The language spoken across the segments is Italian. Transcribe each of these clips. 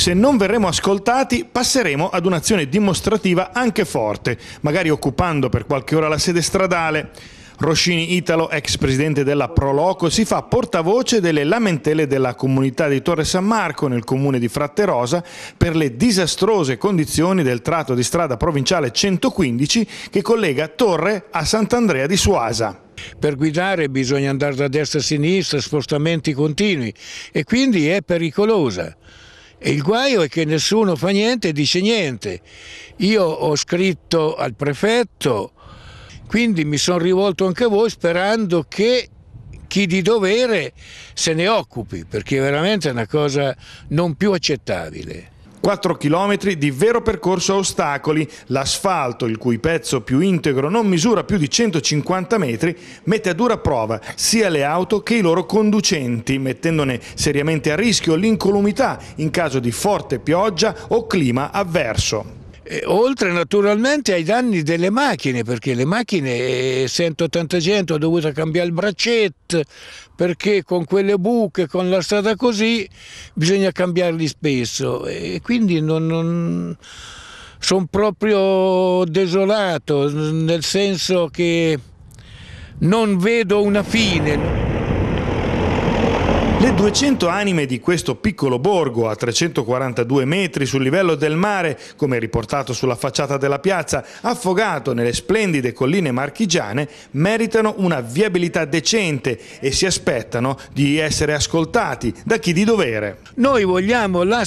Se non verremo ascoltati, passeremo ad un'azione dimostrativa anche forte, magari occupando per qualche ora la sede stradale. Roscini Italo, ex presidente della Proloco, si fa portavoce delle lamentele della comunità di Torre San Marco nel comune di Fratterosa per le disastrose condizioni del tratto di strada provinciale 115 che collega Torre a Sant'Andrea di Suasa. Per guidare bisogna andare da destra a sinistra, spostamenti continui e quindi è pericolosa. E il guaio è che nessuno fa niente e dice niente. Io ho scritto al prefetto, quindi mi sono rivolto anche a voi sperando che chi di dovere se ne occupi, perché è veramente una cosa non più accettabile. 4 km di vero percorso a ostacoli, l'asfalto, il cui pezzo più integro non misura più di 150 metri, mette a dura prova sia le auto che i loro conducenti, mettendone seriamente a rischio l'incolumità in caso di forte pioggia o clima avverso. Eh, oltre naturalmente ai danni delle macchine, perché le macchine eh, sento tanta gente ho dovuto cambiare il braccetto, perché con quelle buche, con la strada così, bisogna cambiarli spesso. E quindi non, non sono proprio desolato, nel senso che non vedo una fine. Le 200 anime di questo piccolo borgo a 342 metri sul livello del mare, come riportato sulla facciata della piazza, affogato nelle splendide colline marchigiane, meritano una viabilità decente e si aspettano di essere ascoltati da chi di dovere. Noi vogliamo la,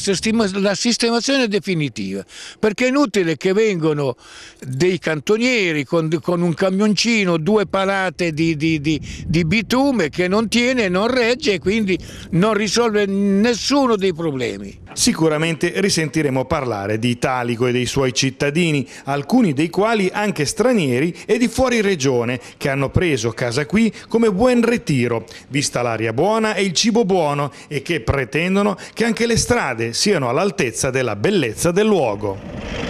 la sistemazione definitiva, perché è inutile che vengano dei cantonieri con, con un camioncino, due palate di, di, di, di bitume che non tiene, non regge e quindi non risolve nessuno dei problemi. Sicuramente risentiremo parlare di Italico e dei suoi cittadini, alcuni dei quali anche stranieri e di fuori regione, che hanno preso casa qui come buon ritiro, vista l'aria buona e il cibo buono e che pretendono che anche le strade siano all'altezza della bellezza del luogo.